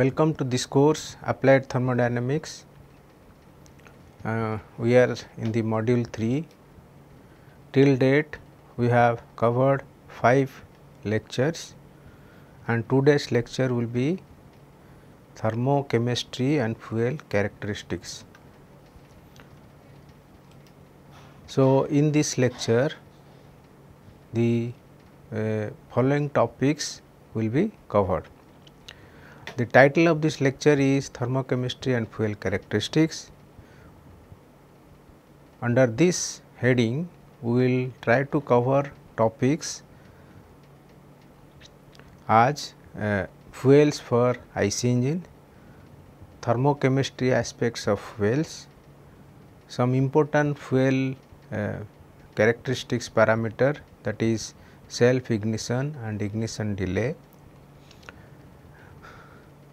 Welcome to this course Applied Thermodynamics. Uh, we are in the module 3. Till date we have covered 5 lectures and today's lecture will be thermochemistry and fuel characteristics. So, in this lecture the uh, following topics will be covered. The title of this lecture is Thermochemistry and Fuel Characteristics. Under this heading, we will try to cover topics as uh, fuels for IC engine, thermochemistry aspects of fuels, some important fuel uh, characteristics parameter that is self ignition and ignition delay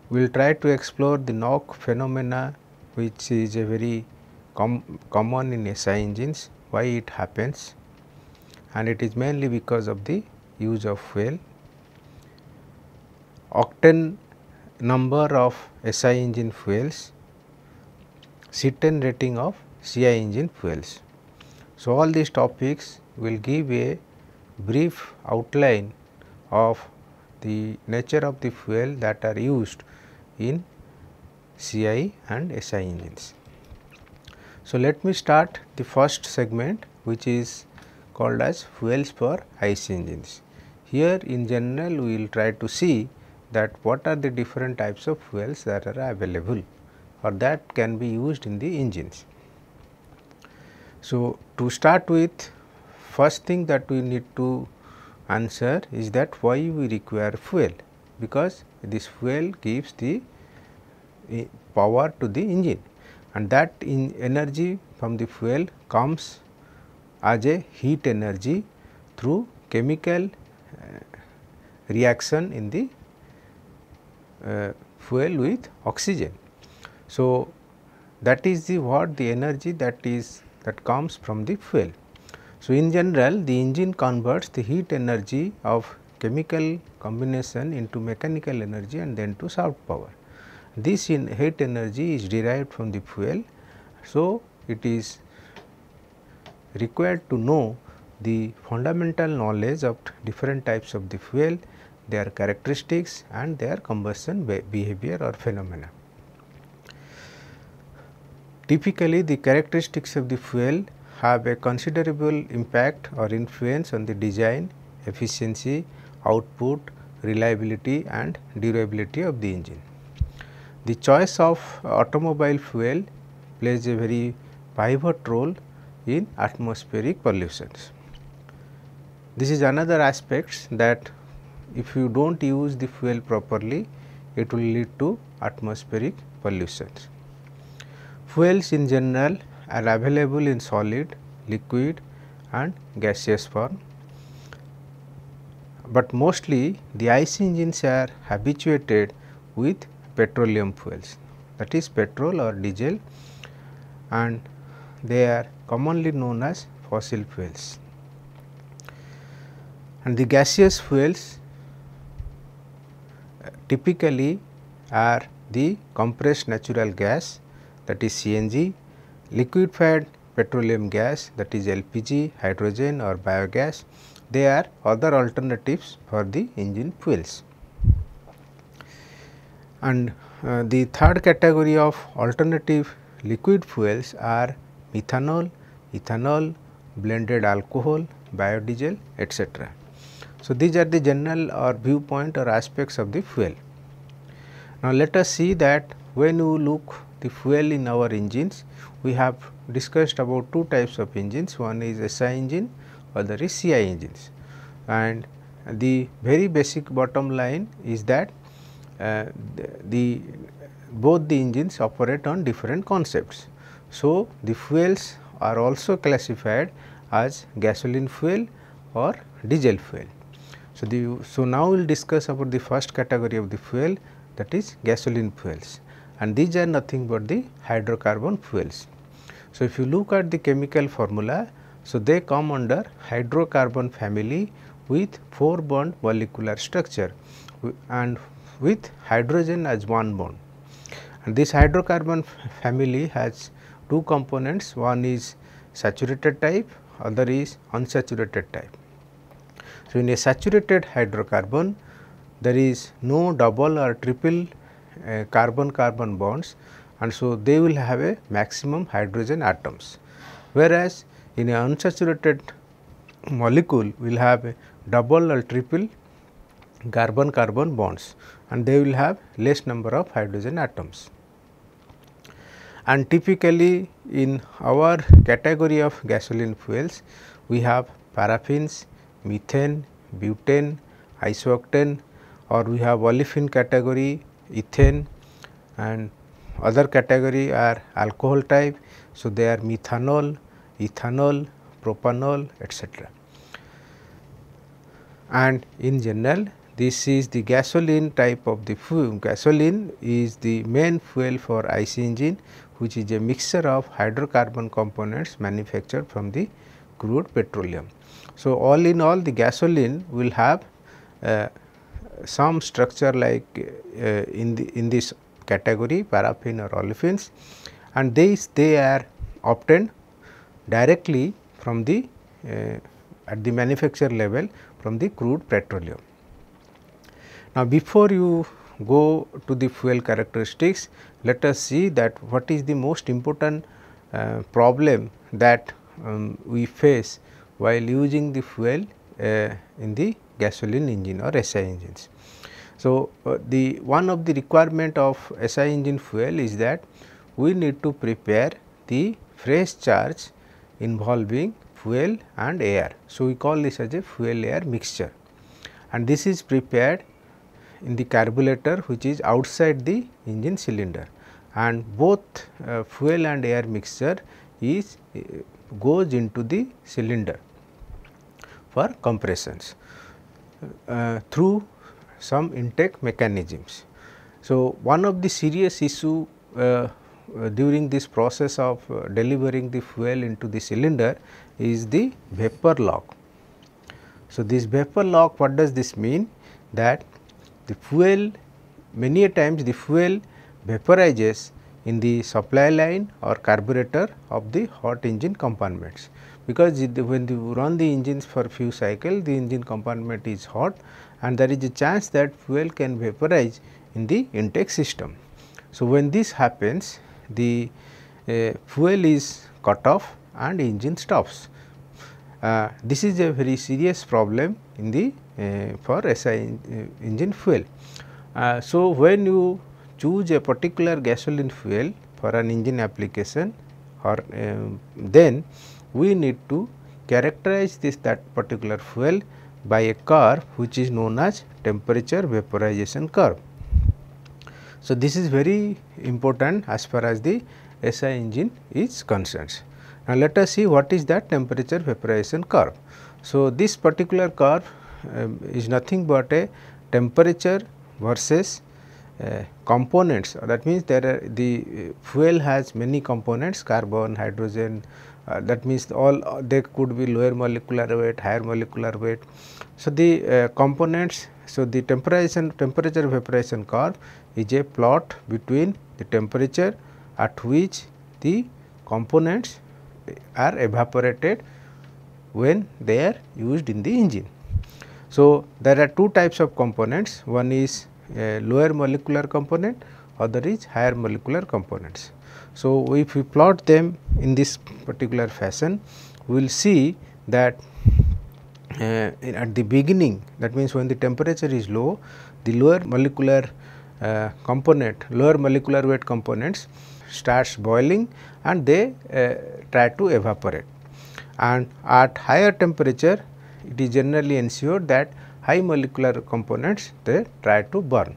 we will try to explore the knock phenomena which is a very com common in SI engines, why it happens and it is mainly because of the use of fuel. Octane number of SI engine fuels, C10 rating of CI engine fuels. So, all these topics will give a brief outline of the nature of the fuel that are used in CI and SI engines. So, let me start the first segment which is called as fuels for IC engines. Here in general we will try to see that what are the different types of fuels that are available or that can be used in the engines. So, to start with first thing that we need to answer is that why we require fuel because this fuel gives the eh, power to the engine and that in energy from the fuel comes as a heat energy through chemical eh, reaction in the uh, fuel with oxygen. So, that is the what the energy that is that comes from the fuel. So, in general the engine converts the heat energy of chemical combination into mechanical energy and then to soft power. This heat energy is derived from the fuel. So, it is required to know the fundamental knowledge of different types of the fuel, their characteristics and their combustion behavior or phenomena. Typically, the characteristics of the fuel have a considerable impact or influence on the design, efficiency output, reliability and durability of the engine. The choice of automobile fuel plays a very pivot role in atmospheric pollutions. This is another aspect that if you do not use the fuel properly, it will lead to atmospheric pollutions. Fuels in general are available in solid, liquid and gaseous form but mostly the IC engines are habituated with petroleum fuels that is petrol or diesel and they are commonly known as fossil fuels. And the gaseous fuels uh, typically are the compressed natural gas that is CNG, liquefied petroleum gas that is LPG, hydrogen or biogas there are other alternatives for the engine fuels. And uh, the third category of alternative liquid fuels are methanol, ethanol, blended alcohol, biodiesel etc. So, these are the general or viewpoint or aspects of the fuel. Now, let us see that when you look the fuel in our engines, we have discussed about two types of engines, one is SI engine other is CI engines. And the very basic bottom line is that uh, the, the both the engines operate on different concepts. So, the fuels are also classified as gasoline fuel or diesel fuel. So, the so now we will discuss about the first category of the fuel that is gasoline fuels and these are nothing but the hydrocarbon fuels. So, if you look at the chemical formula so, they come under hydrocarbon family with 4 bond molecular structure and with hydrogen as one bond. And this hydrocarbon family has two components one is saturated type other is unsaturated type. So, in a saturated hydrocarbon there is no double or triple uh, carbon carbon bonds and so they will have a maximum hydrogen atoms. Whereas, in an unsaturated molecule will have double or triple carbon carbon bonds and they will have less number of hydrogen atoms. And typically in our category of gasoline fuels we have paraffins, methane, butane, isooctane or we have olefin category, ethane and other category are alcohol type. So, they are methanol, ethanol, propanol etc. And in general this is the gasoline type of the fuel. Gasoline is the main fuel for IC engine which is a mixture of hydrocarbon components manufactured from the crude petroleum. So, all in all the gasoline will have uh, some structure like uh, in the in this category paraffin or olefins and these they are obtained directly from the uh, at the manufacture level from the crude petroleum. Now, before you go to the fuel characteristics, let us see that what is the most important uh, problem that um, we face while using the fuel uh, in the gasoline engine or SI engines. So, uh, the one of the requirement of SI engine fuel is that we need to prepare the fresh charge involving fuel and air. So, we call this as a fuel air mixture and this is prepared in the carburetor which is outside the engine cylinder and both uh, fuel and air mixture is uh, goes into the cylinder for compressions uh, through some intake mechanisms. So, one of the serious issue uh, uh, during this process of uh, delivering the fuel into the cylinder is the vapor lock. So, this vapor lock what does this mean that the fuel many a times the fuel vaporizes in the supply line or carburetor of the hot engine compartments because when you run the engines for few cycle the engine compartment is hot and there is a chance that fuel can vaporize in the intake system. So, when this happens the uh, fuel is cut off and engine stops. Uh, this is a very serious problem in the uh, for SI uh, engine fuel. Uh, so, when you choose a particular gasoline fuel for an engine application or um, then we need to characterize this that particular fuel by a curve which is known as temperature vaporization curve. So, this is very important as far as the SI engine is concerned. Now, let us see what is that temperature vaporization curve. So, this particular curve um, is nothing but a temperature versus uh, components that means there are the uh, fuel has many components carbon, hydrogen uh, that means all uh, they could be lower molecular weight, higher molecular weight. So, the components so, the temperature temperature evaporation curve is a plot between the temperature at which the components are evaporated when they are used in the engine. So, there are two types of components one is a lower molecular component other is higher molecular components. So, if we plot them in this particular fashion we will see that uh, at the beginning that means when the temperature is low the lower molecular uh, component lower molecular weight components starts boiling and they uh, try to evaporate and at higher temperature it is generally ensured that high molecular components they try to burn.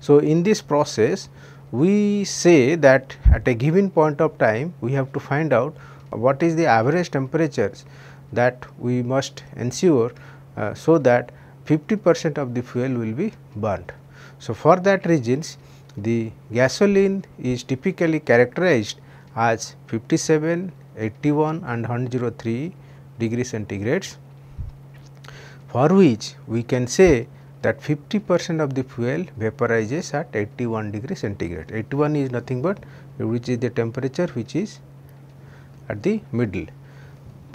So, in this process we say that at a given point of time we have to find out what is the average temperatures that we must ensure uh, so that 50 percent of the fuel will be burnt. So, for that reasons the gasoline is typically characterized as 57, 81 and 103 degree centigrades for which we can say that 50 percent of the fuel vaporizes at 81 degree centigrade. 81 is nothing but which is the temperature which is at the middle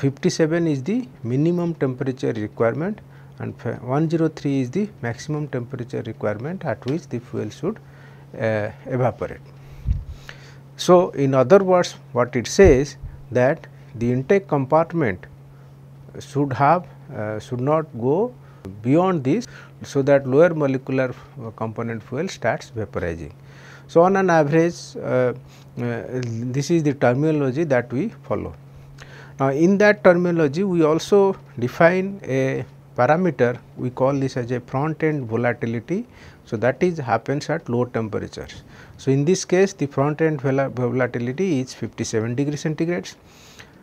57 is the minimum temperature requirement and 103 is the maximum temperature requirement at which the fuel should uh, evaporate. So, in other words what it says that the intake compartment should have uh, should not go beyond this so that lower molecular uh, component fuel starts vaporizing. So, on an average uh, uh this is the terminology that we follow. Now, in that terminology we also define a parameter we call this as a front end volatility. So, that is happens at low temperatures. So, in this case the front end volatility is 57 degree centigrades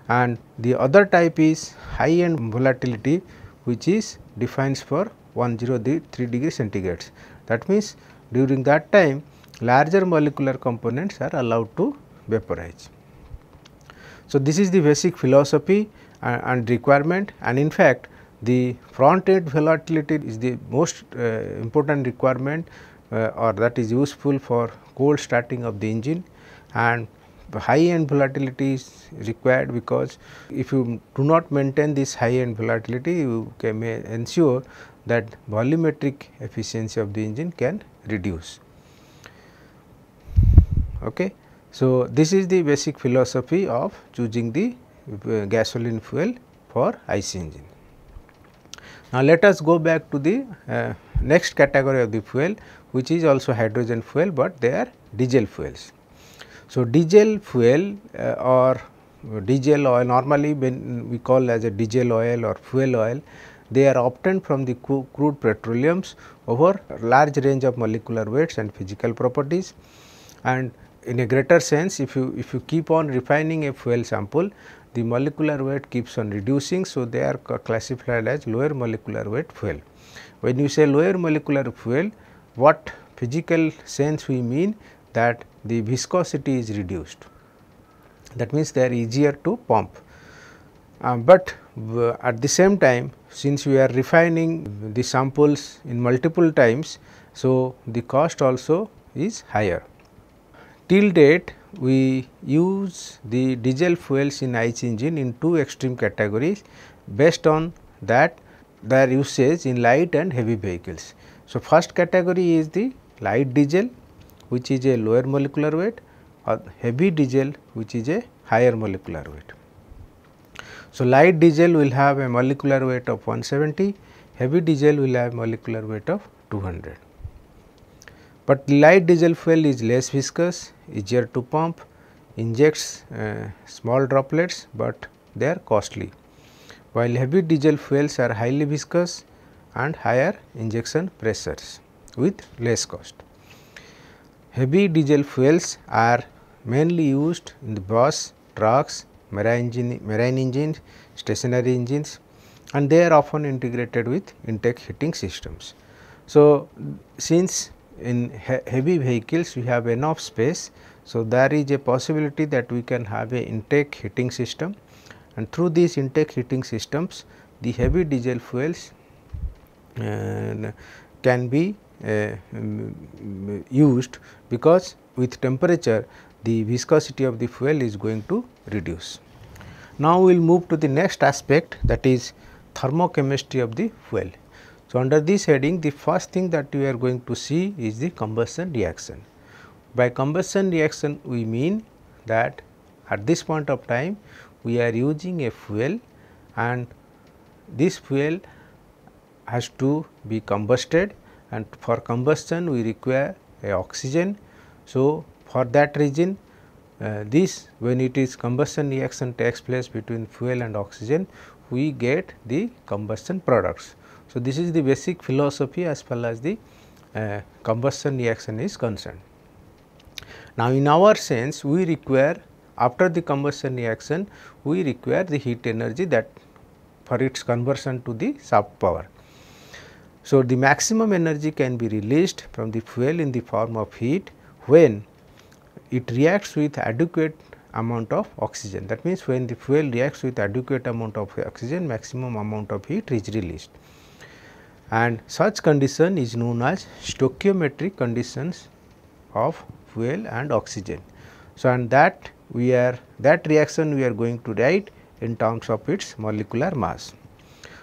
and the other type is high end volatility which is defines for 103 degree centigrades. That means, during that time larger molecular components are allowed to vaporize. So, this is the basic philosophy and, and requirement and in fact, the front end volatility is the most uh, important requirement uh, or that is useful for cold starting of the engine and high end volatility is required because if you do not maintain this high end volatility you can ensure that volumetric efficiency of the engine can reduce. Okay. So, this is the basic philosophy of choosing the uh, gasoline fuel for IC engine. Now, let us go back to the uh, next category of the fuel which is also hydrogen fuel, but they are diesel fuels. So, diesel fuel uh, or diesel oil normally when we call as a diesel oil or fuel oil they are obtained from the crude petroleums over large range of molecular weights and physical properties and in a greater sense if you if you keep on refining a fuel sample the molecular weight keeps on reducing. So, they are classified as lower molecular weight fuel. When you say lower molecular fuel what physical sense we mean that the viscosity is reduced that means they are easier to pump. Uh, but uh, at the same time since we are refining the samples in multiple times, so the cost also is higher. Till date we use the diesel fuels in ICE engine in two extreme categories based on that their usage in light and heavy vehicles. So, first category is the light diesel which is a lower molecular weight or heavy diesel which is a higher molecular weight. So, light diesel will have a molecular weight of 170, heavy diesel will have molecular weight of 200. But light diesel fuel is less viscous, easier to pump, injects uh, small droplets, but they are costly. While heavy diesel fuels are highly viscous and higher injection pressures with less cost. Heavy diesel fuels are mainly used in the bus, trucks, marine, engine, marine engines, stationary engines and they are often integrated with intake heating systems. So, since in he heavy vehicles we have enough space. So, there is a possibility that we can have a intake heating system and through these intake heating systems the heavy diesel fuels uh, can be uh, um, used because with temperature the viscosity of the fuel is going to reduce. Now, we will move to the next aspect that is thermochemistry of the fuel. So, under this heading the first thing that we are going to see is the combustion reaction. By combustion reaction we mean that at this point of time we are using a fuel and this fuel has to be combusted and for combustion we require a oxygen. So, for that reason uh, this when it is combustion reaction takes place between fuel and oxygen we get the combustion products. So, this is the basic philosophy as far as the uh, combustion reaction is concerned. Now, in our sense we require after the combustion reaction we require the heat energy that for its conversion to the soft power. So, the maximum energy can be released from the fuel in the form of heat when it reacts with adequate amount of oxygen. That means, when the fuel reacts with adequate amount of oxygen maximum amount of heat is released and such condition is known as stoichiometric conditions of fuel and oxygen. So, and that we are that reaction we are going to write in terms of its molecular mass.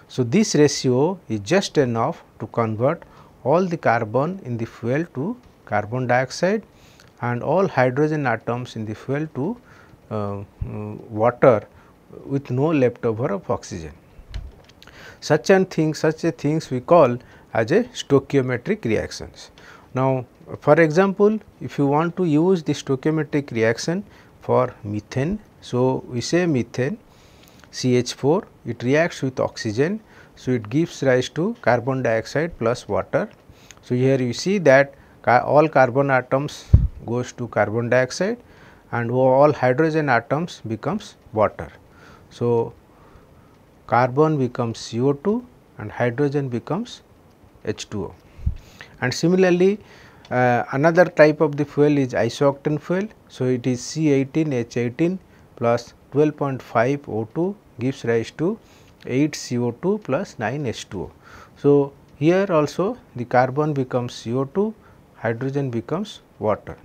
So, this ratio is just enough to convert all the carbon in the fuel to carbon dioxide and all hydrogen atoms in the fuel to uh, uh, water with no leftover of oxygen such and things such a things we call as a stoichiometric reactions. Now, for example, if you want to use the stoichiometric reaction for methane, so we say methane CH4 it reacts with oxygen, so it gives rise to carbon dioxide plus water. So, here you see that ca all carbon atoms goes to carbon dioxide and all hydrogen atoms becomes water. So, carbon becomes CO2 and hydrogen becomes H2O. And similarly, uh, another type of the fuel is isoctane fuel. So, it is C18H18 plus 12.5 O2 gives rise to 8 CO2 plus 9 H2O. So, here also the carbon becomes CO2, hydrogen becomes water.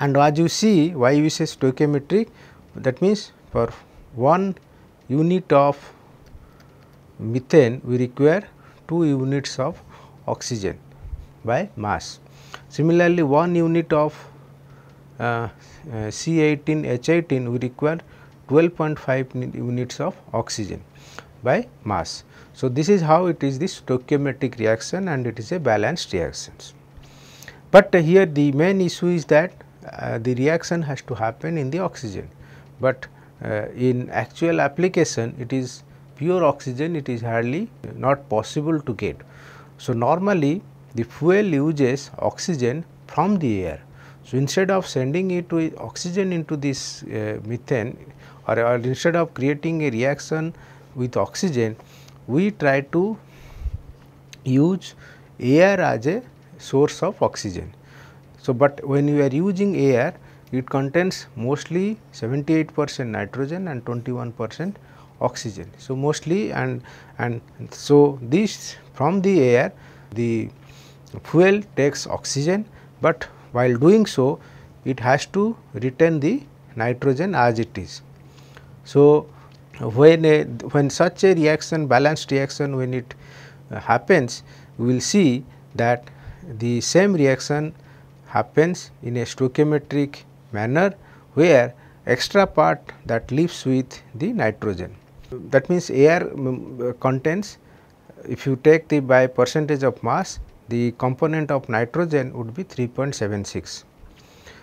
And as you see why we say stoichiometric that means for one unit of methane we require 2 units of oxygen by mass. Similarly, 1 unit of uh, uh, C 18 H 18 we require 12.5 units of oxygen by mass. So, this is how it is the stoichiometric reaction and it is a balanced reaction. But uh, here the main issue is that uh, the reaction has to happen in the oxygen, but uh, in actual application it is pure oxygen it is hardly not possible to get. So, normally the fuel uses oxygen from the air. So, instead of sending it with oxygen into this uh, methane or, or, instead of creating a reaction with oxygen, we try to use air as a source of oxygen. So, but when you are using air, it contains mostly 78 percent nitrogen and 21 percent oxygen. So, mostly and and so this from the air the fuel takes oxygen, but while doing so it has to retain the nitrogen as it is. So, when a, when such a reaction balanced reaction when it uh, happens we will see that the same reaction happens in a stoichiometric manner where extra part that leaves with the nitrogen. That means air mm, uh, contents if you take the by percentage of mass the component of nitrogen would be 3.76.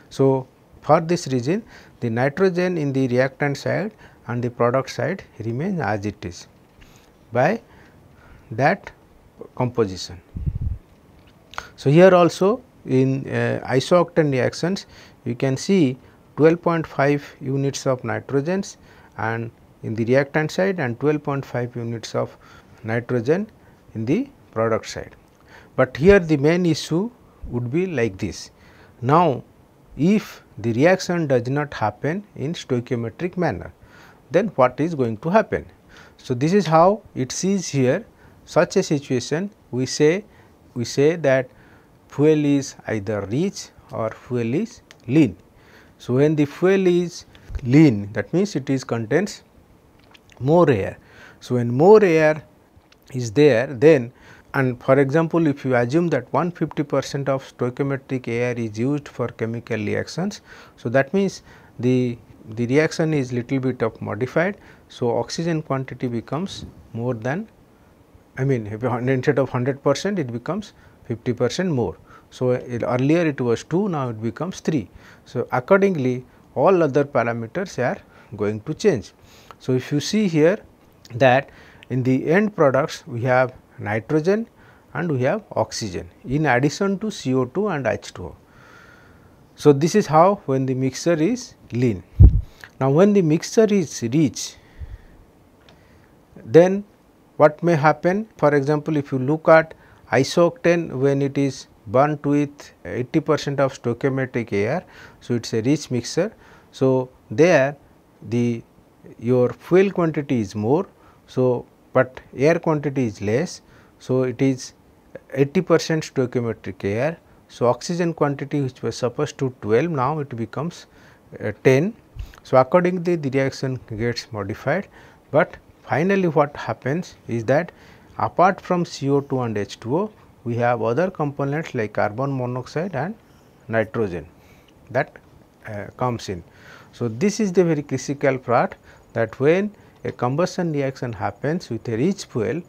So, for this reason the nitrogen in the reactant side and the product side remains as it is by that composition. So, here also in uh, isooctane reactions you can see 12.5 units of nitrogens and in the reactant side and 12.5 units of nitrogen in the product side. But here the main issue would be like this. Now, if the reaction does not happen in stoichiometric manner, then what is going to happen? So, this is how it sees here such a situation we say we say that fuel is either rich or fuel is lean. So, when the fuel is lean that means it is contains more air. So, when more air is there then and for example, if you assume that 150 percent of stoichiometric air is used for chemical reactions. So, that means the the reaction is little bit of modified. So, oxygen quantity becomes more than I mean instead of 100 percent it becomes 50 percent more. So, earlier it was 2, now it becomes 3. So, accordingly all other parameters are going to change. So, if you see here that in the end products we have nitrogen and we have oxygen in addition to CO2 and H2O. So, this is how when the mixture is lean. Now, when the mixture is rich then what may happen for example, if you look at isoctane when it is burnt with 80 percent of stoichiometric air. So, it is a rich mixture. So, there the your fuel quantity is more. So, but air quantity is less. So, it is 80 percent stoichiometric air. So, oxygen quantity which was supposed to 12 now it becomes uh, 10. So, accordingly the reaction gets modified, but finally what happens is that apart from CO2 and H2O we have other components like carbon monoxide and nitrogen that uh, comes in. So, this is the very critical part that when a combustion reaction happens with a rich fuel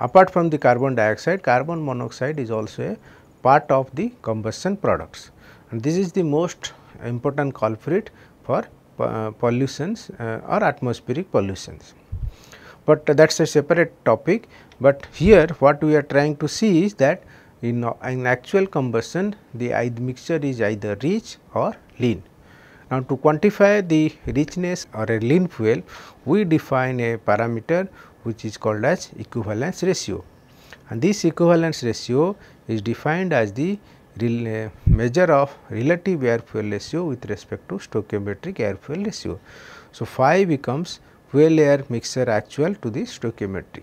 apart from the carbon dioxide carbon monoxide is also a part of the combustion products and this is the most important culprit for uh, pollutions uh, or atmospheric pollutions but that is a separate topic. But here what we are trying to see is that in, in actual combustion the mixture is either rich or lean. Now, to quantify the richness or a lean fuel, we define a parameter which is called as equivalence ratio. And this equivalence ratio is defined as the uh, measure of relative air fuel ratio with respect to stoichiometric air fuel ratio. So, phi becomes fuel air mixture actual to the stoichiometric.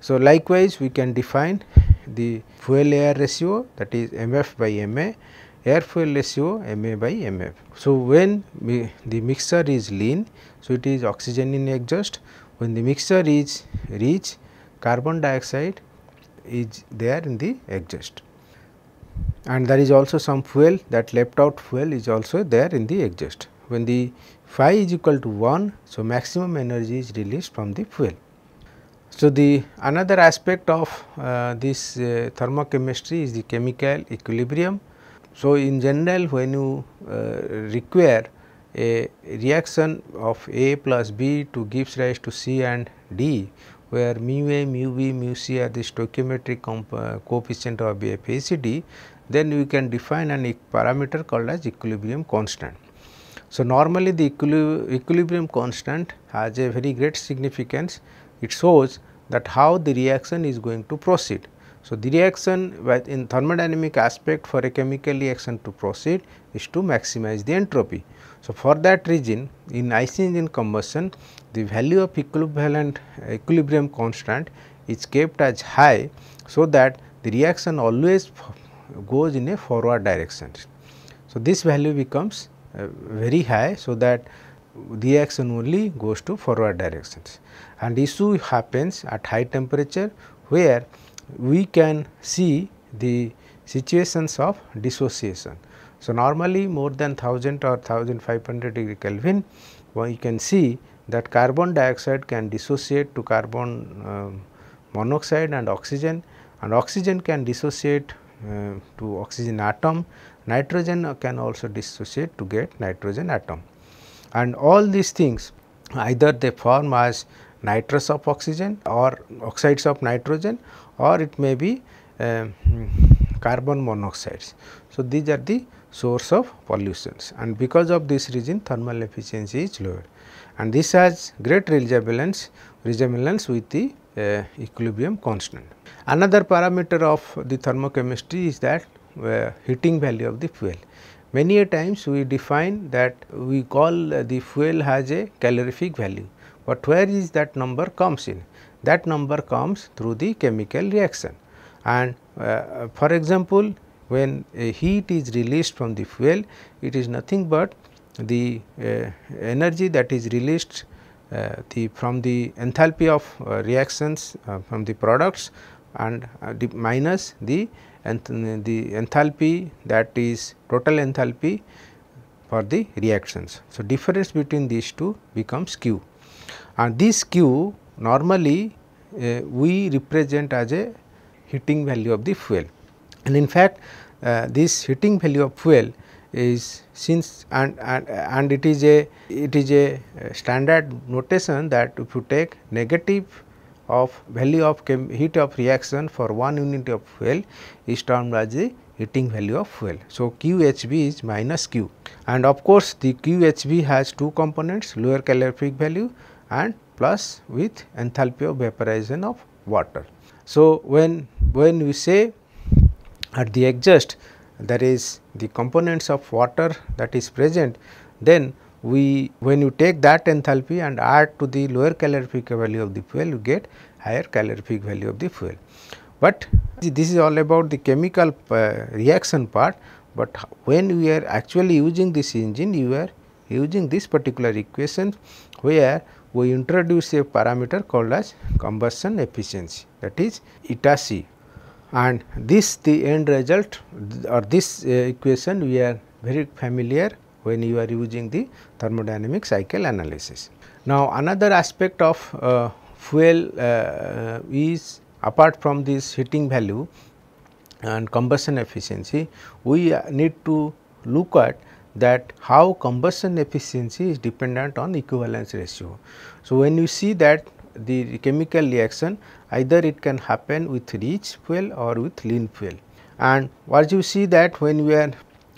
So, likewise we can define the fuel air ratio that is MF by MA, air fuel ratio MA by MF. So, when the mixture is lean, so it is oxygen in exhaust, when the mixture is rich, carbon dioxide is there in the exhaust and there is also some fuel that left out fuel is also there in the exhaust. When the phi is equal to 1. So, maximum energy is released from the fuel. So, the another aspect of uh, this uh, thermochemistry is the chemical equilibrium. So, in general when you uh, require a reaction of A plus B to gives rise to C and D where mu A, mu B, mu C are the stoichiometric uh, coefficient of a then we can define an parameter called as equilibrium constant. So, normally the equilibrium constant has a very great significance. It shows that how the reaction is going to proceed. So, the reaction in thermodynamic aspect for a chemical reaction to proceed is to maximize the entropy. So, for that reason in IC engine combustion the value of equivalent equilibrium constant is kept as high so that the reaction always goes in a forward direction. So, this value becomes uh, very high so that the action only goes to forward directions and issue happens at high temperature where we can see the situations of dissociation. So, normally more than 1000 or 1500 degree Kelvin you can see that carbon dioxide can dissociate to carbon uh, monoxide and oxygen and oxygen can dissociate uh, to oxygen atom nitrogen can also dissociate to get nitrogen atom. And all these things either they form as nitrous of oxygen or oxides of nitrogen or it may be uh, carbon monoxides. So, these are the source of pollutions and because of this reason thermal efficiency is lower and this has great resemblance, resemblance with the uh, equilibrium constant. Another parameter of the thermochemistry is that heating value of the fuel. Many a times we define that we call uh, the fuel has a calorific value, but where is that number comes in? That number comes through the chemical reaction and uh, for example, when a heat is released from the fuel, it is nothing but the uh, energy that is released uh, the from the enthalpy of uh, reactions uh, from the products and the minus the and the enthalpy that is total enthalpy for the reactions. So, difference between these two becomes Q and this Q normally uh, we represent as a heating value of the fuel and in fact uh, this heating value of fuel is since and, and and it is a it is a standard notation that if you take negative of value of heat of reaction for 1 unit of fuel is termed as the heating value of fuel. So, QHB is minus Q and of course, the QHB has two components lower calorific value and plus with enthalpy of vaporization of water. So, when, when we say at the exhaust there is the components of water that is present then we when you take that enthalpy and add to the lower calorific value of the fuel you get higher calorific value of the fuel. But this is all about the chemical uh, reaction part but when we are actually using this engine you are using this particular equation where we introduce a parameter called as combustion efficiency that is eta c and this the end result or this uh, equation we are very familiar when you are using the thermodynamic cycle analysis. Now, another aspect of uh, fuel uh, uh is apart from this heating value and combustion efficiency, we uh, need to look at that how combustion efficiency is dependent on equivalence ratio. So, when you see that the chemical reaction either it can happen with rich fuel or with lean fuel and what you see that when we are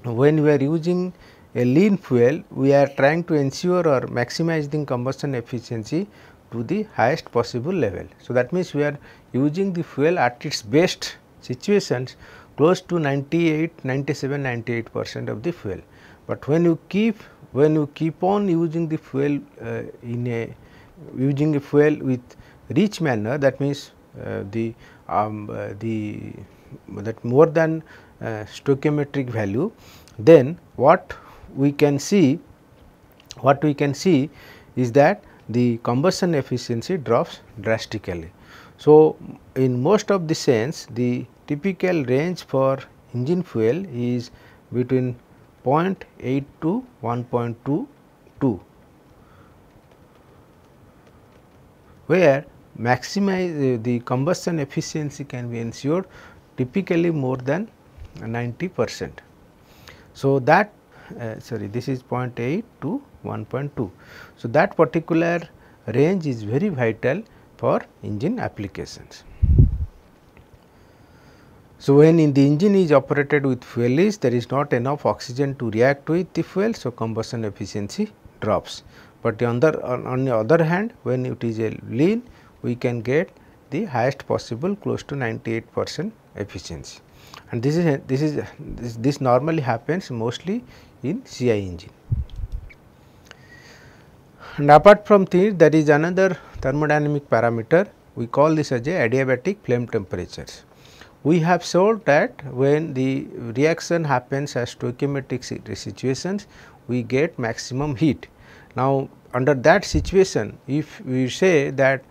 when we are using a lean fuel, we are trying to ensure or maximize the combustion efficiency to the highest possible level. So, that means we are using the fuel at its best situations close to 98, 97, 98 percent of the fuel. But when you keep when you keep on using the fuel uh, in a using a fuel with rich manner that means uh, the um, uh, the that more than uh, stoichiometric value then what we can see what we can see is that the combustion efficiency drops drastically. So, in most of the sense the typical range for engine fuel is between 0.8 to 1.22 where maximize uh, the combustion efficiency can be ensured typically more than 90 percent. So, that uh, sorry this is 0.8 to 1.2. So, that particular range is very vital for engine applications. So, when in the engine is operated with fuel is there is not enough oxygen to react with the fuel. So, combustion efficiency drops, but on the, on the other hand when it is a lean we can get the highest possible close to 98 percent efficiency and this is this is this, this normally happens mostly in CI engine. And apart from this there is another thermodynamic parameter we call this as a adiabatic flame temperatures. We have showed that when the reaction happens as stoichiometric situations we get maximum heat. Now under that situation if we say that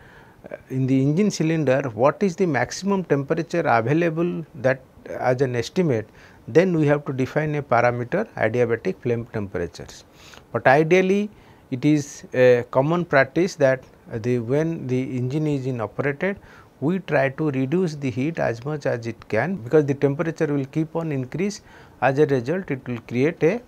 uh, in the engine cylinder what is the maximum temperature available that as an estimate then we have to define a parameter adiabatic flame temperatures. But ideally it is a common practice that the when the engine is in operated we try to reduce the heat as much as it can because the temperature will keep on increase as a result it will create a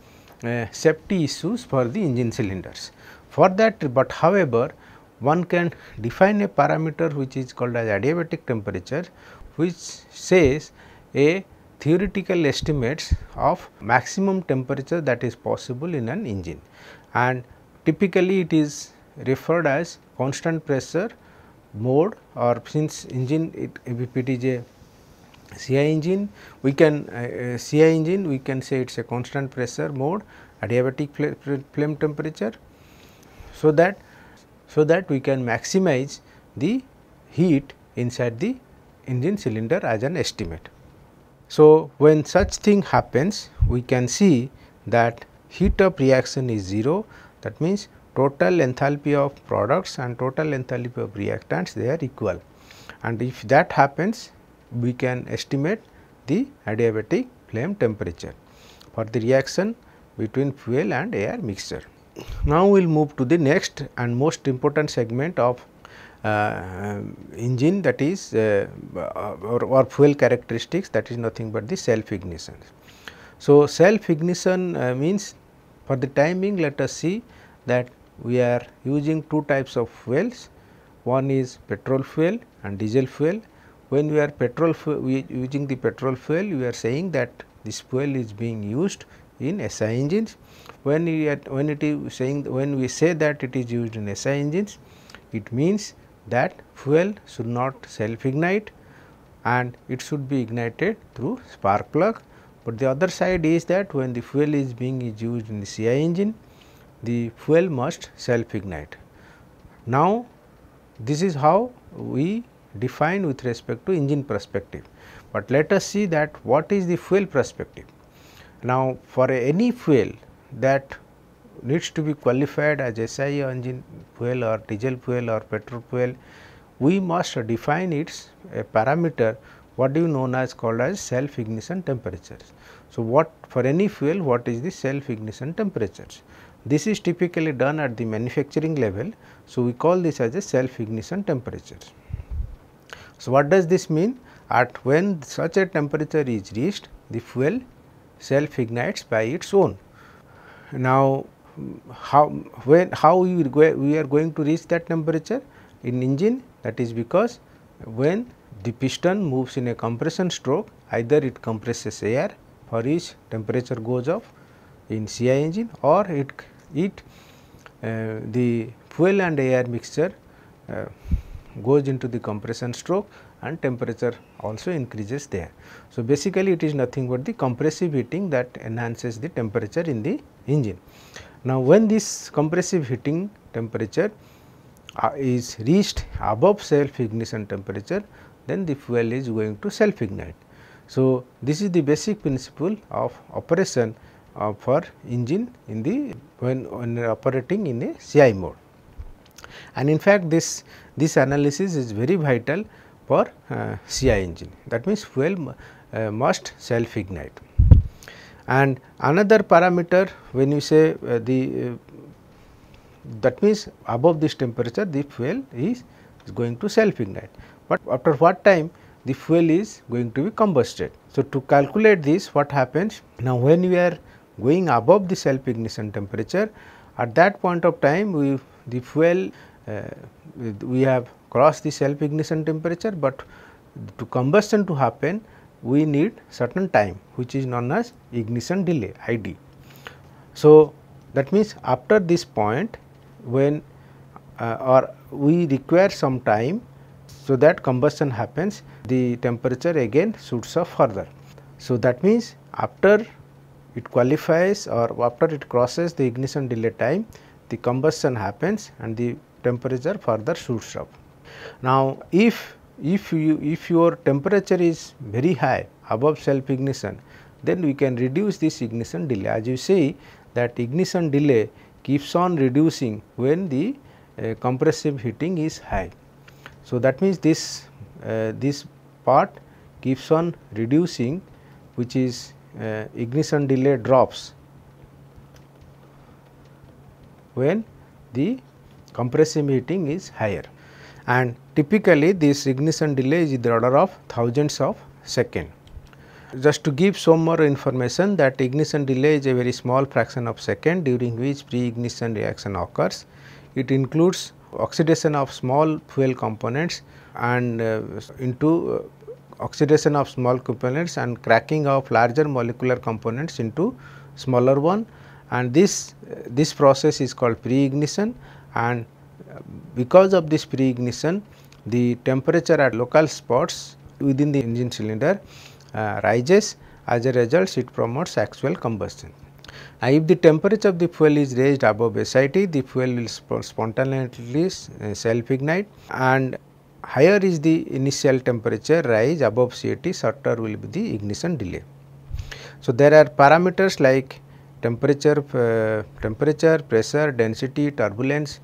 safety issues for the engine cylinders. For that but however one can define a parameter which is called as adiabatic temperature which says a theoretical estimates of maximum temperature that is possible in an engine and typically it is referred as constant pressure mode or since engine it, if it is a CI engine we can uh, uh CI engine we can say it is a constant pressure mode adiabatic flame temperature. So, that so that we can maximize the heat inside the engine cylinder as an estimate. So, when such thing happens we can see that heat up reaction is 0 that means total enthalpy of products and total enthalpy of reactants they are equal and if that happens we can estimate the adiabatic flame temperature for the reaction between fuel and air mixture. Now, we will move to the next and most important segment of uh, um, engine that is uh, uh, or, or, fuel characteristics that is nothing but the self ignition. So, self ignition means for the time being let us see that we are using two types of fuels one is petrol fuel and diesel fuel. When we are petrol we using the petrol fuel we are saying that this fuel is being used in SI engines. When we are when it is saying when we say that it is used in SI engines it means that fuel should not self ignite and it should be ignited through spark plug. But the other side is that when the fuel is being used in the CI engine, the fuel must self ignite. Now, this is how we define with respect to engine perspective, but let us see that what is the fuel perspective. Now, for any fuel that needs to be qualified as SI engine fuel or diesel fuel or petrol fuel, we must define its parameter What do you known as called as self ignition temperatures. So, what for any fuel what is the self ignition temperatures? This is typically done at the manufacturing level. So, we call this as a self ignition temperatures. So, what does this mean? At when such a temperature is reached the fuel self ignites by its own. Now, how when how we, we are going to reach that temperature in engine that is because when the piston moves in a compression stroke either it compresses air for which temperature goes up in CI engine or it it uh, the fuel and air mixture uh, goes into the compression stroke and temperature also increases there. So, basically it is nothing but the compressive heating that enhances the temperature in the engine. Now, when this compressive heating temperature uh, is reached above self ignition temperature, then the fuel is going to self ignite. So, this is the basic principle of operation uh, for engine in the when, when operating in a CI mode. And in fact, this, this analysis is very vital for uh, CI engine that means fuel uh, must self ignite. And another parameter when you say uh, the uh, that means above this temperature the fuel is, is going to self ignite, but after what time the fuel is going to be combusted. So, to calculate this what happens now when we are going above the self ignition temperature at that point of time we the fuel uh, we have crossed the self ignition temperature, but to combustion to happen we need certain time which is known as ignition delay id. So, that means after this point when uh, or we require some time so that combustion happens the temperature again shoots up further. So, that means after it qualifies or after it crosses the ignition delay time the combustion happens and the temperature further shoots up. Now, if if you if your temperature is very high above self ignition then we can reduce this ignition delay as you see that ignition delay keeps on reducing when the uh, compressive heating is high. So, that means this uh, this part keeps on reducing which is uh, ignition delay drops when the compressive heating is higher and typically this ignition delay is in the order of thousands of second. Just to give some more information that ignition delay is a very small fraction of second during which pre-ignition reaction occurs. It includes oxidation of small fuel components and uh, into uh, oxidation of small components and cracking of larger molecular components into smaller one and this uh, this process is called pre-ignition and because of this pre-ignition the temperature at local spots within the engine cylinder uh, rises as a result it promotes actual combustion. Now, if the temperature of the fuel is raised above SIT the fuel will sp spontaneously uh, self ignite and higher is the initial temperature rise above CAT shorter will be the ignition delay. So, there are parameters like temperature, uh, temperature, pressure, density, turbulence,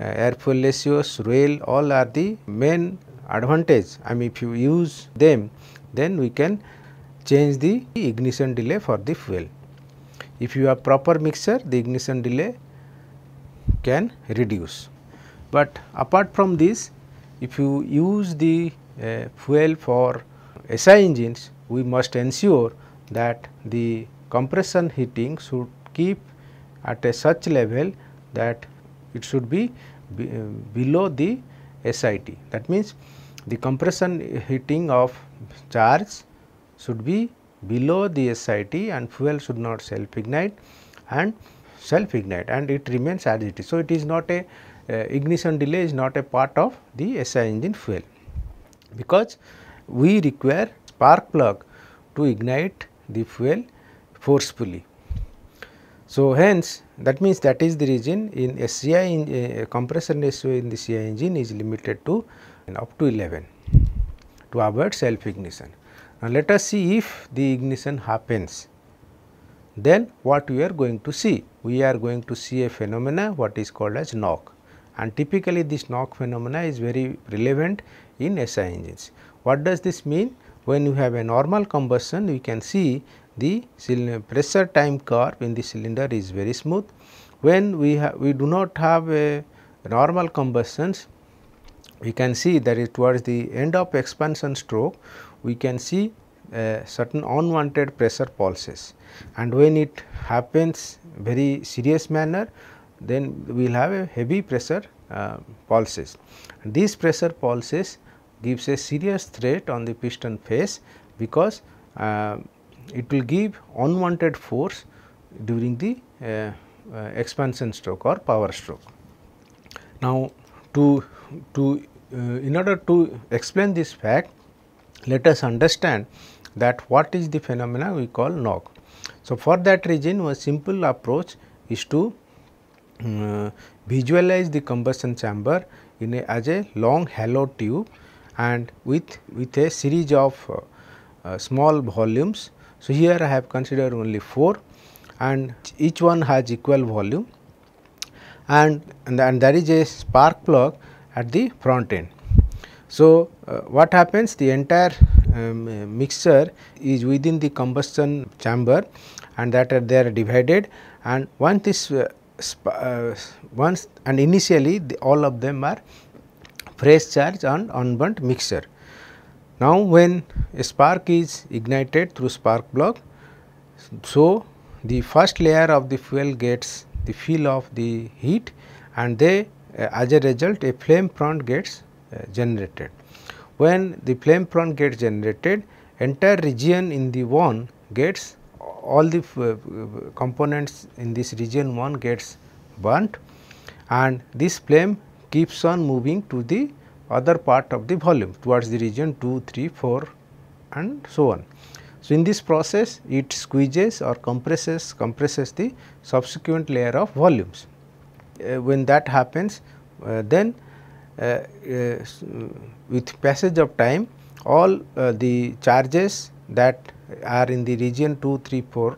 uh, air fuel ratios, rail all are the main advantage I mean if you use them then we can change the ignition delay for the fuel. If you have proper mixer the ignition delay can reduce. But apart from this if you use the uh, fuel for SI engines we must ensure that the compression heating should keep at a such level that it should be, be uh, below the SIT. That means, the compression heating of charge should be below the SIT and fuel should not self ignite and self ignite and it remains as it is. So, it is not a uh, ignition delay is not a part of the SI engine fuel because we require spark plug to ignite the fuel forcefully. So, hence that means, that is the region in SCI in, uh, compression ratio in the CI engine is limited to up to 11 to avoid self ignition. Now, let us see if the ignition happens then what we are going to see? We are going to see a phenomena what is called as knock and typically this knock phenomena is very relevant in SI engines. What does this mean? When you have a normal combustion, you can see the pressure time curve in the cylinder is very smooth. When we we do not have a normal combustion, we can see that it towards the end of expansion stroke, we can see a certain unwanted pressure pulses and when it happens very serious manner then we will have a heavy pressure uh, pulses. And these pressure pulses gives a serious threat on the piston face because uh, it will give unwanted force during the uh, uh, expansion stroke or power stroke. Now, to, to uh, in order to explain this fact, let us understand that what is the phenomena we call knock. So, for that reason a simple approach is to mm, uh, visualize the combustion chamber in a, as a long hollow tube and with, with a series of uh, uh, small volumes so, here I have considered only 4 and each one has equal volume and, and, and there is a spark plug at the front end. So, uh, what happens the entire um, mixture is within the combustion chamber and that are, they are divided and once this uh, uh, once and initially all of them are fresh charge and unburnt mixture. Now, when a spark is ignited through spark plug, so the first layer of the fuel gets the feel of the heat and they uh, as a result a flame front gets uh, generated. When the flame front gets generated, entire region in the one gets all the uh, uh, components in this region 1 gets burnt and this flame keeps on moving to the other part of the volume towards the region 2, 3, 4 and so on. So, in this process it squeezes or compresses, compresses the subsequent layer of volumes. Uh, when that happens uh, then uh, uh with passage of time all uh, the charges that are in the region 2, 3, 4,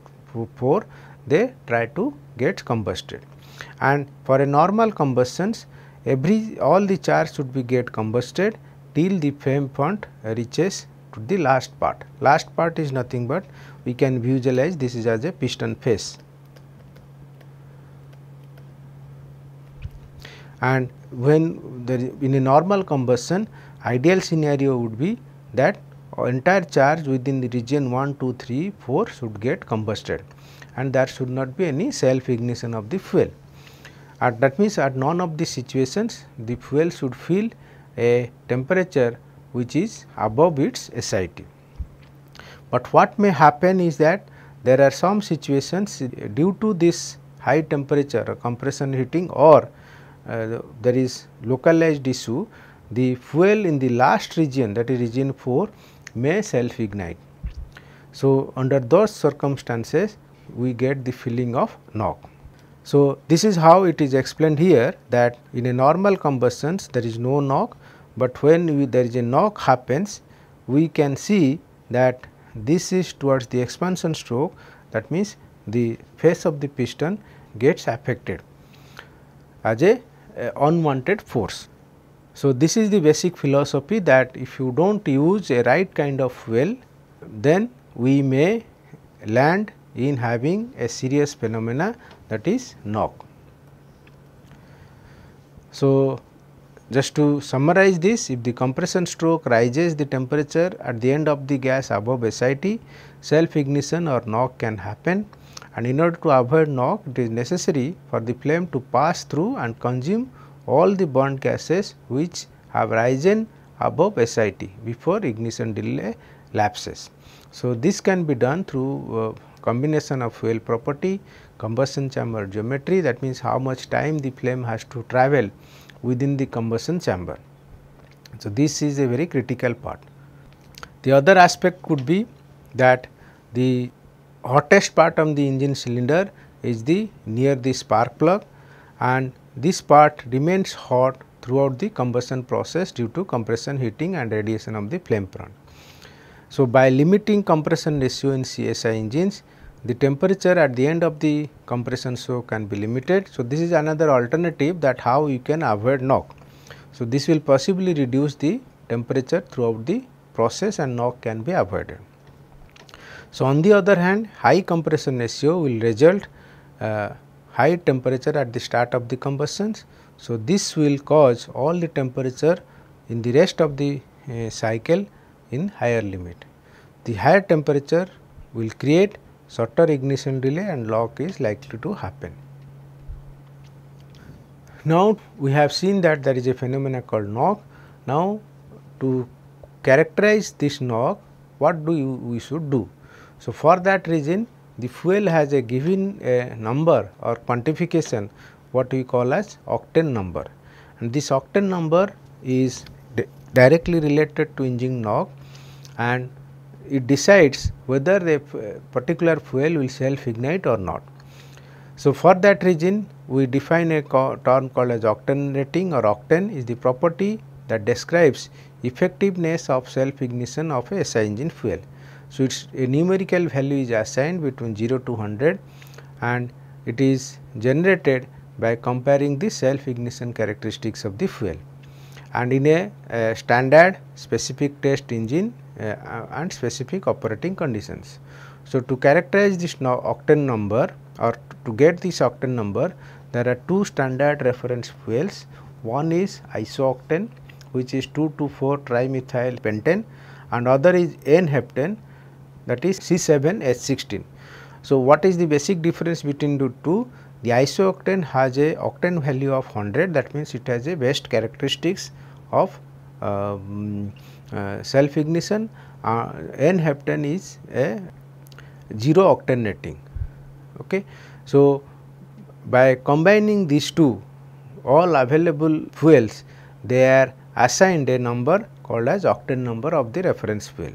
4 they try to get combusted. And for a normal combustions every all the charge should be get combusted till the flame point reaches to the last part. Last part is nothing but we can visualize this is as a piston face. And when there in a normal combustion ideal scenario would be that entire charge within the region 1, 2, 3, 4 should get combusted and there should not be any self ignition of the fuel. At that means at none of these situations the fuel should feel a temperature which is above its SIT. But what may happen is that there are some situations eh, due to this high temperature uh, compression heating or uh, there is localized issue the fuel in the last region that is region 4 may self ignite. So, under those circumstances we get the feeling of knock. So, this is how it is explained here that in a normal combustion there is no knock, but when we, there is a knock happens we can see that this is towards the expansion stroke that means the face of the piston gets affected as a uh, unwanted force. So, this is the basic philosophy that if you do not use a right kind of well then we may land in having a serious phenomena that is knock. So, just to summarize this if the compression stroke rises the temperature at the end of the gas above SIT self ignition or knock can happen and in order to avoid knock it is necessary for the flame to pass through and consume all the burnt gases which have risen above SIT before ignition delay lapses. So, this can be done through uh, combination of fuel property combustion chamber geometry that means how much time the flame has to travel within the combustion chamber. So, this is a very critical part. The other aspect could be that the hottest part of the engine cylinder is the near the spark plug and this part remains hot throughout the combustion process due to compression heating and radiation of the flame front. So, by limiting compression ratio in CSI engines, the temperature at the end of the compression so can be limited. So, this is another alternative that how you can avoid knock. So, this will possibly reduce the temperature throughout the process and knock can be avoided. So, on the other hand high compression ratio will result uh, high temperature at the start of the combustions. So, this will cause all the temperature in the rest of the uh, cycle in higher limit. The higher temperature will create shorter ignition delay and lock is likely to happen. Now, we have seen that there is a phenomena called knock. Now, to characterize this knock, what do you, we should do? So, for that reason the fuel has a given a number or quantification what we call as octane number and this octane number is directly related to engine knock and it decides whether the uh, particular fuel will self ignite or not. So, for that region we define a co term called as octane rating or octane is the property that describes effectiveness of self ignition of a SI engine fuel. So, its a numerical value is assigned between 0 to 100 and it is generated by comparing the self ignition characteristics of the fuel. And in a, a standard specific test engine uh, uh, and specific operating conditions. So, to characterize this no octane number or to get this octane number there are two standard reference fuels one is isooctane which is two to four trimethyl pentane and other is N heptane that is C7H16. So, what is the basic difference between the two? The isooctane has a octane value of 100 that means it has a best characteristics of um, uh, self ignition uh, n heptane is a 0 octane Okay. So, by combining these two all available fuels they are assigned a number called as octane number of the reference fuel.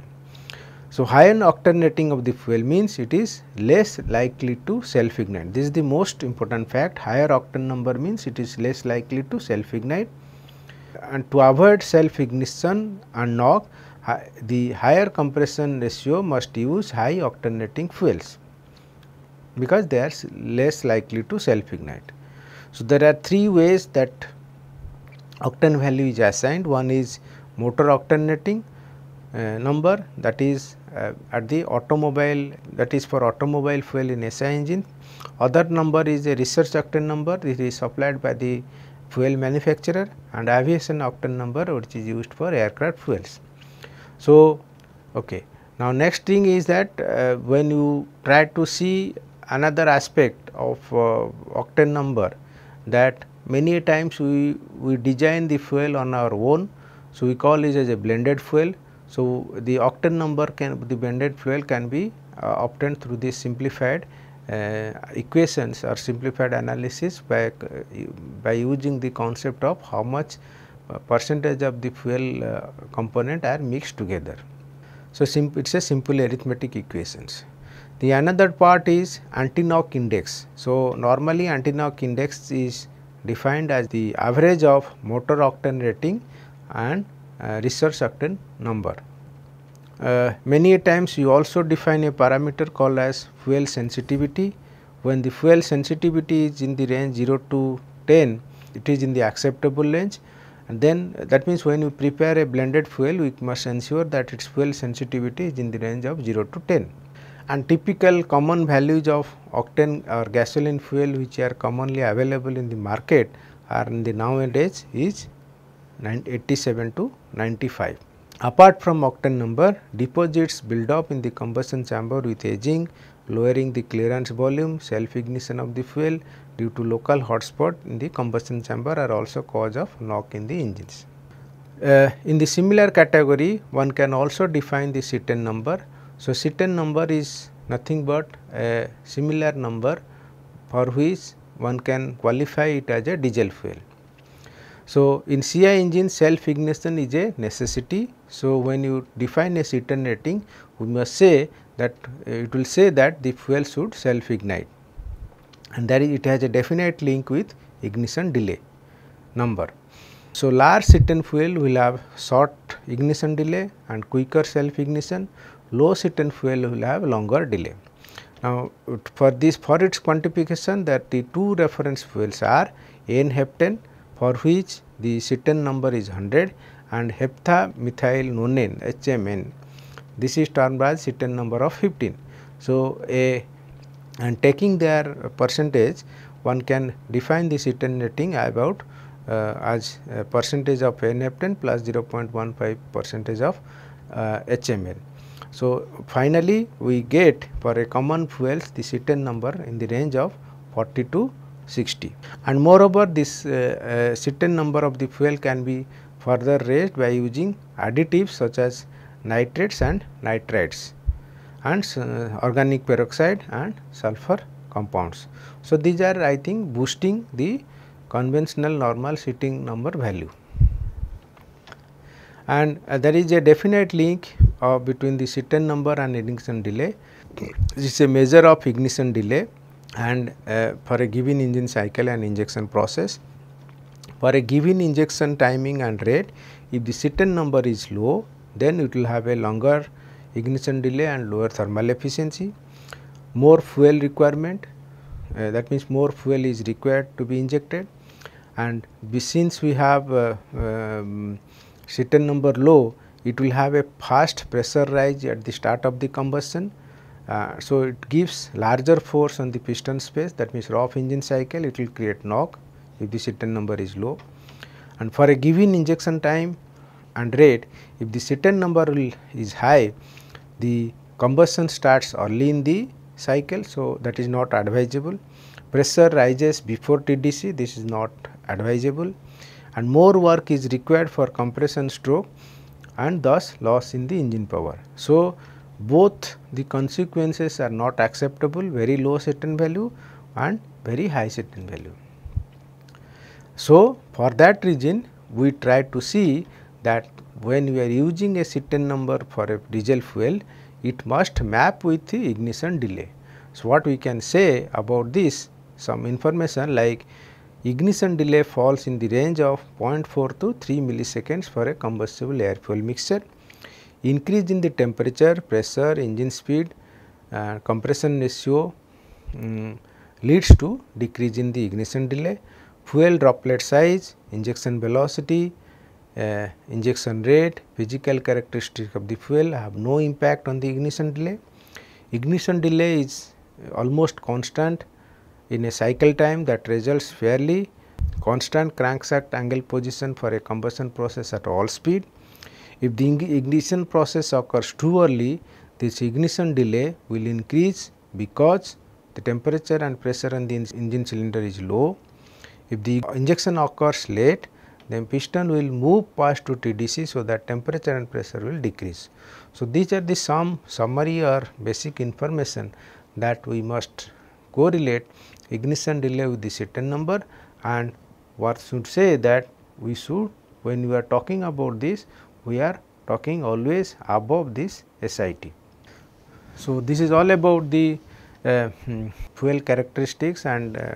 So, high end octane of the fuel means it is less likely to self ignite this is the most important fact higher octane number means it is less likely to self ignite and to avoid self ignition and knock, hi the higher compression ratio must use high alternating fuels because they are less likely to self ignite. So, there are three ways that octane value is assigned. One is motor alternating uh, number that is uh, at the automobile that is for automobile fuel in SI engine. Other number is a research octane number this is supplied by the fuel manufacturer and aviation octane number which is used for aircraft fuels. So, okay. now next thing is that uh, when you try to see another aspect of uh, octane number that many times we, we design the fuel on our own. So, we call it as a blended fuel. So, the octane number can the blended fuel can be uh, obtained through this simplified uh, equations or simplified analysis by, uh, by using the concept of how much uh, percentage of the fuel uh, component are mixed together. So, it is a simple arithmetic equations. The another part is anti-knock index. So, normally anti-knock index is defined as the average of motor octane rating and uh, resource octane number. Uh, many times you also define a parameter called as fuel sensitivity. When the fuel sensitivity is in the range 0 to 10, it is in the acceptable range and then uh, that means when you prepare a blended fuel, we must ensure that its fuel sensitivity is in the range of 0 to 10. And typical common values of octane or gasoline fuel which are commonly available in the market are in the nowadays is 87 to 95. Apart from octane number, deposits build up in the combustion chamber with aging, lowering the clearance volume, self-ignition of the fuel due to local hotspot in the combustion chamber are also cause of knock in the engines. Uh, in the similar category, one can also define the C10 number. So, C10 number is nothing but a similar number for which one can qualify it as a diesel fuel. So, in CI engine self ignition is a necessity. So, when you define a Seaton rating we must say that uh, it will say that the fuel should self ignite and that is it has a definite link with ignition delay number. So, large Seaton fuel will have short ignition delay and quicker self ignition, low Seaton fuel will have longer delay. Now, for this for its quantification that the two reference fuels are N heptane for which the cetin number is 100 and heptamethyl methyl nonen HMN. This is termed as cetin number of 15. So, a and taking their percentage one can define the cetin rating about uh, as percentage of n-heptane plus 0.15 percentage of uh, HMN. So, finally, we get for a common fuels the cetin number in the range of 40 to 60 and moreover this uh, uh, certain number of the fuel can be further raised by using additives such as nitrates and nitrates and uh, organic peroxide and sulfur compounds. So, these are I think boosting the conventional normal sitting number value and uh, there is a definite link uh, between the Sitten number and ignition delay. It is a measure of ignition delay and uh, for a given engine cycle and injection process. For a given injection timing and rate, if the certain number is low, then it will have a longer ignition delay and lower thermal efficiency, more fuel requirement, uh, that means more fuel is required to be injected and since we have uh, um, certain number low, it will have a fast pressure rise at the start of the combustion uh, so, it gives larger force on the piston space that means rough engine cycle it will create knock if the c number is low and for a given injection time and rate if the c number will, is high the combustion starts early in the cycle. So, that is not advisable pressure rises before TDC this is not advisable and more work is required for compression stroke and thus loss in the engine power. So, both the consequences are not acceptable very low certain value and very high certain value. So, for that reason we try to see that when we are using a certain number for a diesel fuel it must map with the ignition delay. So, what we can say about this some information like ignition delay falls in the range of 0.4 to 3 milliseconds for a combustible air fuel mixture increase in the temperature, pressure, engine speed, uh, compression ratio um, leads to decrease in the ignition delay, fuel droplet size, injection velocity, uh, injection rate, physical characteristic of the fuel have no impact on the ignition delay. Ignition delay is almost constant in a cycle time that results fairly constant crankshaft angle position for a combustion process at all speed. If the ignition process occurs too early, this ignition delay will increase because the temperature and pressure in the engine cylinder is low. If the injection occurs late, then piston will move past to TDC so that temperature and pressure will decrease. So, these are the some summary or basic information that we must correlate ignition delay with the certain number and what should say that we should when we are talking about this we are talking always above this SIT. So, this is all about the uh, hmm, fuel characteristics and uh,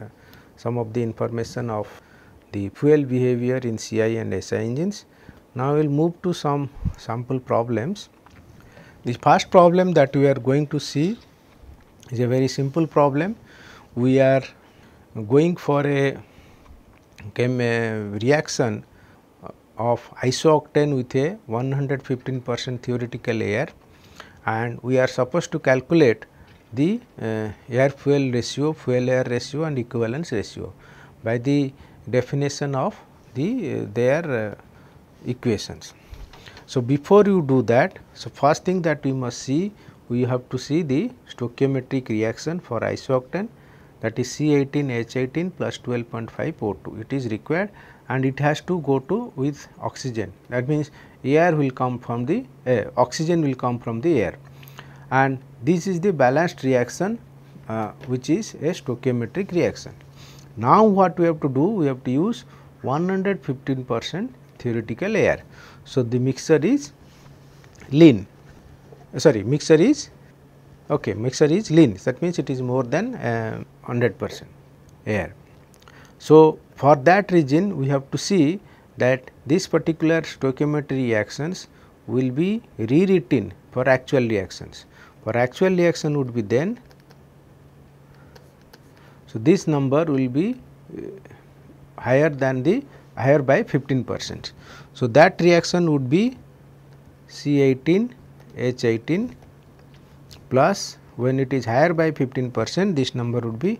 some of the information of the fuel behavior in CI and SI engines. Now, we will move to some sample problems. The first problem that we are going to see is a very simple problem. We are going for a chem, uh, reaction of isooctane with a 115 percent theoretical air and we are supposed to calculate the uh, air fuel ratio, fuel air ratio and equivalence ratio by the definition of the uh, their uh, equations. So, before you do that, so first thing that we must see we have to see the stoichiometric reaction for isooctane that is C18H18 plus 12.5 O2 it is required and it has to go to with oxygen that means air will come from the oxygen will come from the air and this is the balanced reaction uh, which is a stoichiometric reaction. Now, what we have to do? We have to use 115 percent theoretical air. So, the mixer is lean uh, sorry mixer is okay Mixer is lean that means it is more than uh, 100 percent air. So, for that reason we have to see that this particular stoichiometry reactions will be rewritten for actual reactions. For actual reaction would be then, so this number will be uh, higher than the higher by 15 percent. So, that reaction would be C 18 H 18 plus when it is higher by 15 percent this number would be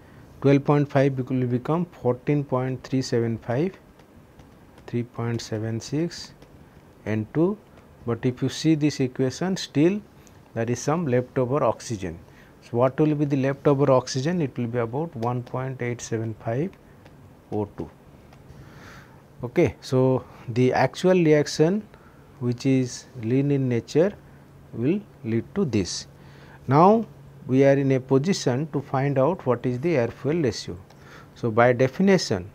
12.5 will become 14.375 3.76 and 2 but if you see this equation still there is some leftover oxygen. So, what will be the leftover oxygen? It will be about 1.875 O2. Okay. So, the actual reaction which is lean in nature will lead to this. Now, we are in a position to find out what is the air fuel ratio. So, by definition,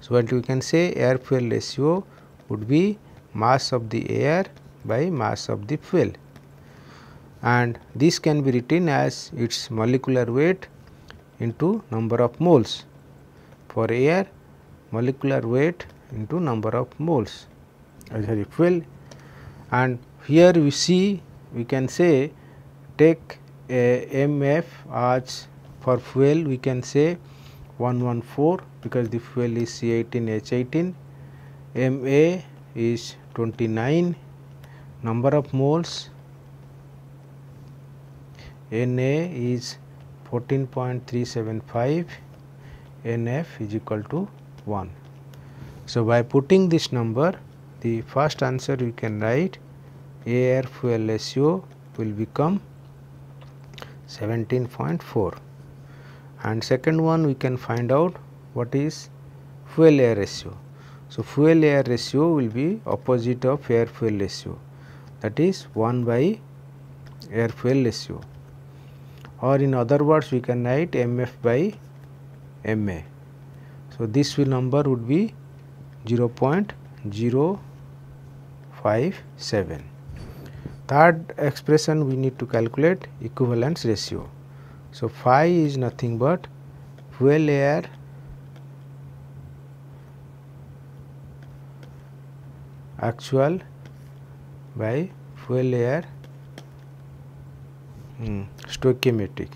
so what we can say air fuel ratio would be mass of the air by mass of the fuel and this can be written as its molecular weight into number of moles. For air molecular weight into number of moles uh, sorry fuel and here we see we can say take a MF as for fuel we can say 114 because the fuel is C18 H18 MA is 29 number of moles NA is 14.375 NF is equal to 1. So, by putting this number the first answer you can write air fuel ratio will become 17.4 and second one we can find out what is fuel air ratio. So, fuel air ratio will be opposite of air fuel ratio that is 1 by air fuel ratio or in other words we can write mf by ma. So, this fuel number would be 0.057. Third expression we need to calculate equivalence ratio. So, phi is nothing but fuel air actual by fuel air um, stoichiometric.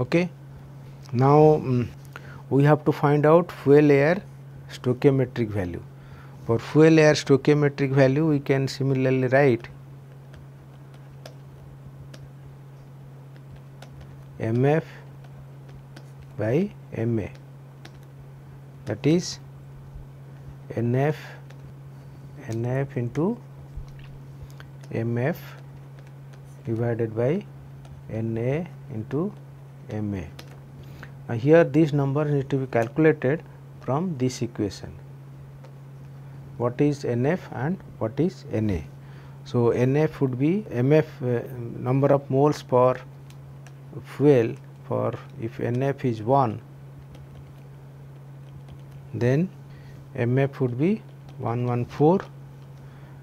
Okay. Now, um, we have to find out fuel air stoichiometric value. For fuel air stoichiometric value we can similarly write MF by MA that is NF NF into MF divided by NA into MA. Now, here these numbers need to be calculated from this equation what is NF and what is Na. So, NF would be MF uh, number of moles per fuel for if NF is 1 then MF would be 114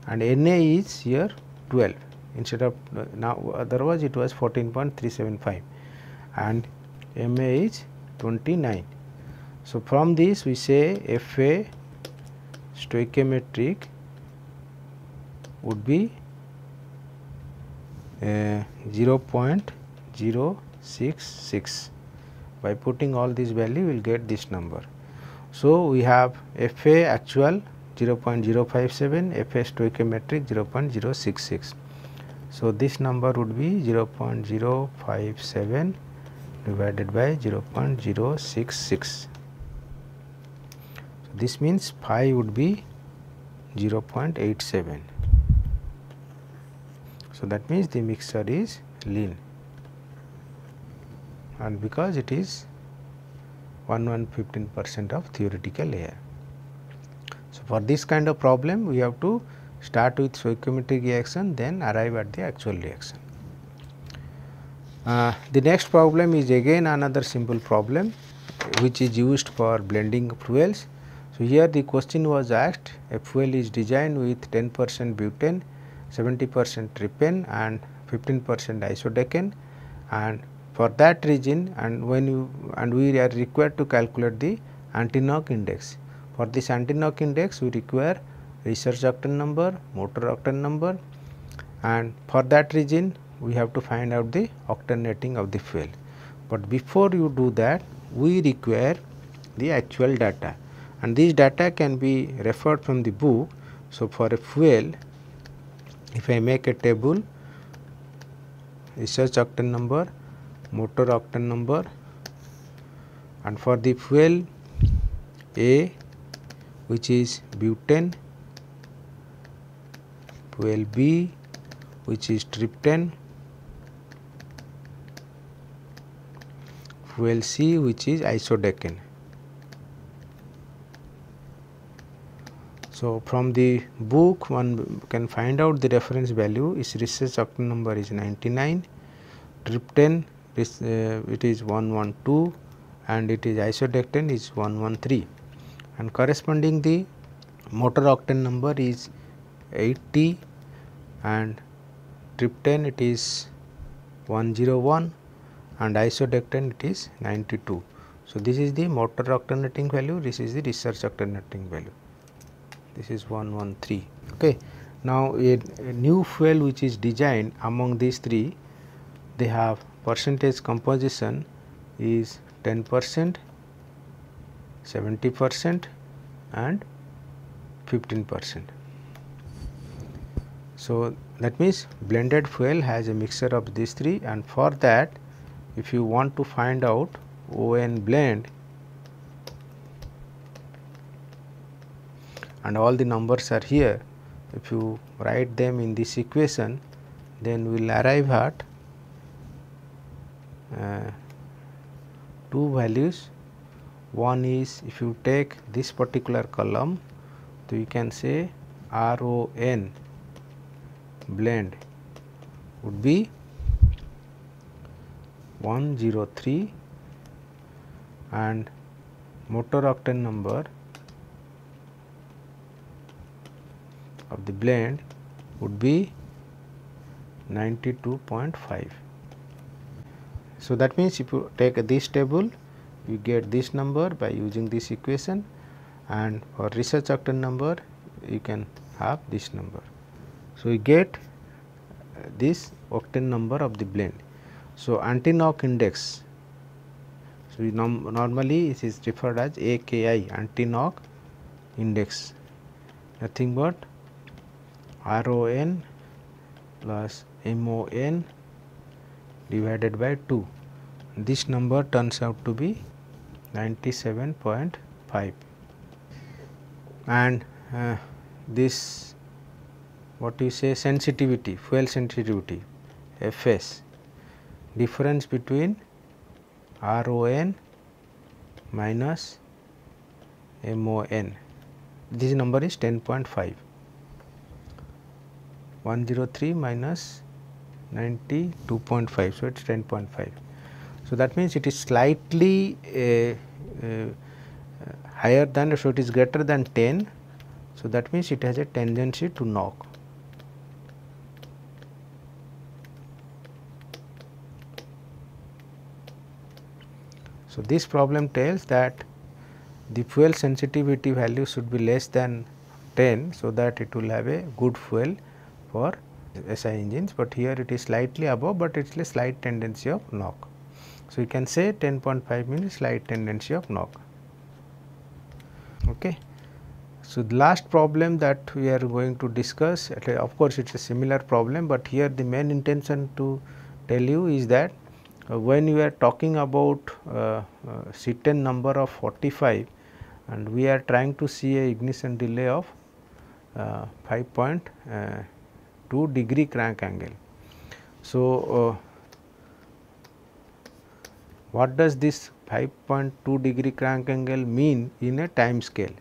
and Na is here 12 instead of uh, now otherwise it was 14.375 and Ma is 29. So, from this we say Fa stoichiometric would be uh, 0.066 by putting all these value we will get this number. So, we have FA actual 0.057 FA stoichiometric 0.066. So, this number would be 0.057 divided by 0.066 this means phi would be 0 0.87. So, that means the mixture is lean and because it is 1115 percent of theoretical air. So, for this kind of problem we have to start with stoichiometric reaction then arrive at the actual reaction. Uh, the next problem is again another simple problem which is used for blending fuels so, here the question was asked a fuel is designed with 10 percent butane, 70 percent trypane and 15 percent isodecane and for that region and when you and we are required to calculate the anti-knock index. For this anti-knock index we require research octane number, motor octane number and for that region we have to find out the octane of the fuel. But before you do that we require the actual data and these data can be referred from the book. So, for a fuel if I make a table research octane number, motor octane number and for the fuel A which is butane, fuel B which is triptane, fuel C which is isodecane. So, from the book one can find out the reference value its research octane number is 99, Triptan is, uh, it is 112 and it is isodectane is 113 and corresponding the motor octane number is 80 and triptan it is 101 and isodectane it is 92. So, this is the motor alternating value this is the research alternating value this is 113 okay now a, a new fuel which is designed among these three they have percentage composition is 10 percent 70 percent and 15 percent so that means blended fuel has a mixture of these three and for that if you want to find out ON blend and all the numbers are here if you write them in this equation then we will arrive at uh, two values one is if you take this particular column so you can say RON blend would be 103 and motor octane number of the blend would be 92.5. So, that means if you take this table you get this number by using this equation and for research octane number you can have this number. So, you get this octane number of the blend. So, anti-knock index. So, norm normally it is referred as AKI anti-knock index nothing but RON plus MON divided by 2. This number turns out to be 97.5 and uh, this what you say sensitivity fuel sensitivity Fs difference between RON minus MON this number is 10.5 103 minus 92.5. So, it is 10.5. So, that means it is slightly uh, uh, higher than so it is greater than 10. So, that means it has a tendency to knock. So, this problem tells that the fuel sensitivity value should be less than 10 so that it will have a good fuel for SI engines, but here it is slightly above, but it is a slight tendency of knock. So, you can say 10.5 mm, slight tendency of knock. Okay. So, the last problem that we are going to discuss, of course, it is a similar problem, but here the main intention to tell you is that uh, when we are talking about uh, uh, C10 number of 45 and we are trying to see a ignition delay of uh, 5. Uh, 2 degree crank angle. So, uh, what does this 5.2 degree crank angle mean in a time scale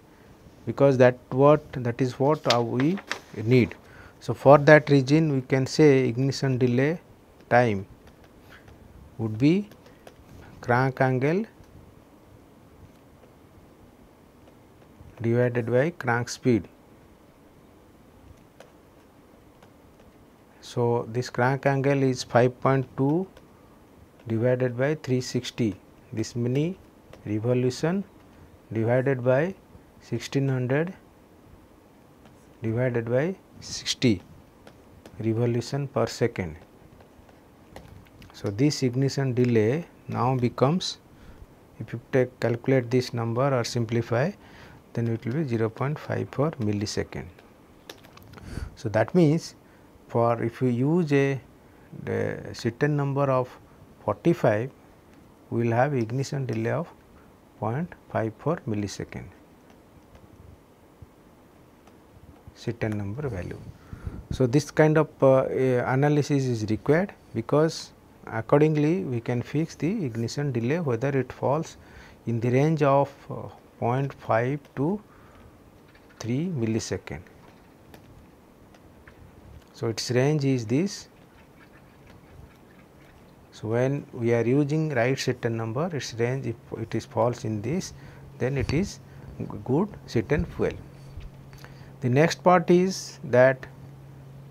because that what that is what uh, we need. So, for that region we can say ignition delay time would be crank angle divided by crank speed So, this crank angle is 5.2 divided by 360 this many revolution divided by 1600 divided by 60 revolution per second. So, this ignition delay now becomes if you take calculate this number or simplify then it will be 0.54 millisecond. So, that means for if you use a the certain number of 45 we will have ignition delay of 0.54 millisecond certain number value. So, this kind of uh, analysis is required because accordingly we can fix the ignition delay whether it falls in the range of uh, 0.5 to 3 millisecond so, its range is this. So, when we are using right certain number its range if it is false in this then it is good certain fuel. The next part is that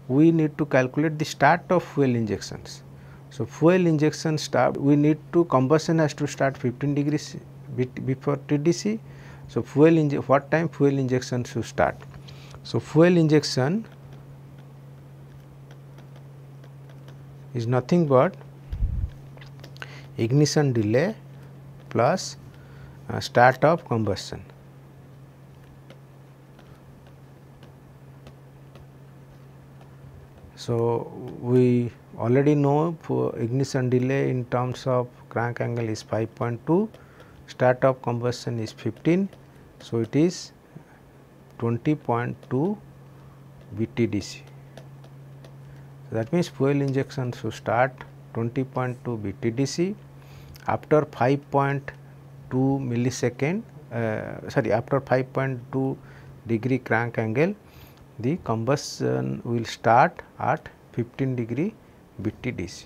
we need to calculate the start of fuel injections. So, fuel injection start we need to combustion has to start 15 degrees before TDC. So, fuel what time fuel injection should start. So, fuel injection is nothing but ignition delay plus uh, start of combustion. So, we already know ignition delay in terms of crank angle is 5.2, start of combustion is 15. So, it is 20.2 BTDC that means fuel injection should start 20.2 BTDC after 5.2 millisecond uh, sorry after 5.2 degree crank angle the combustion will start at 15 degree BTDC.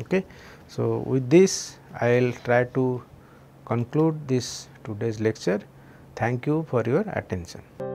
Okay. So, with this I will try to conclude this today's lecture. Thank you for your attention.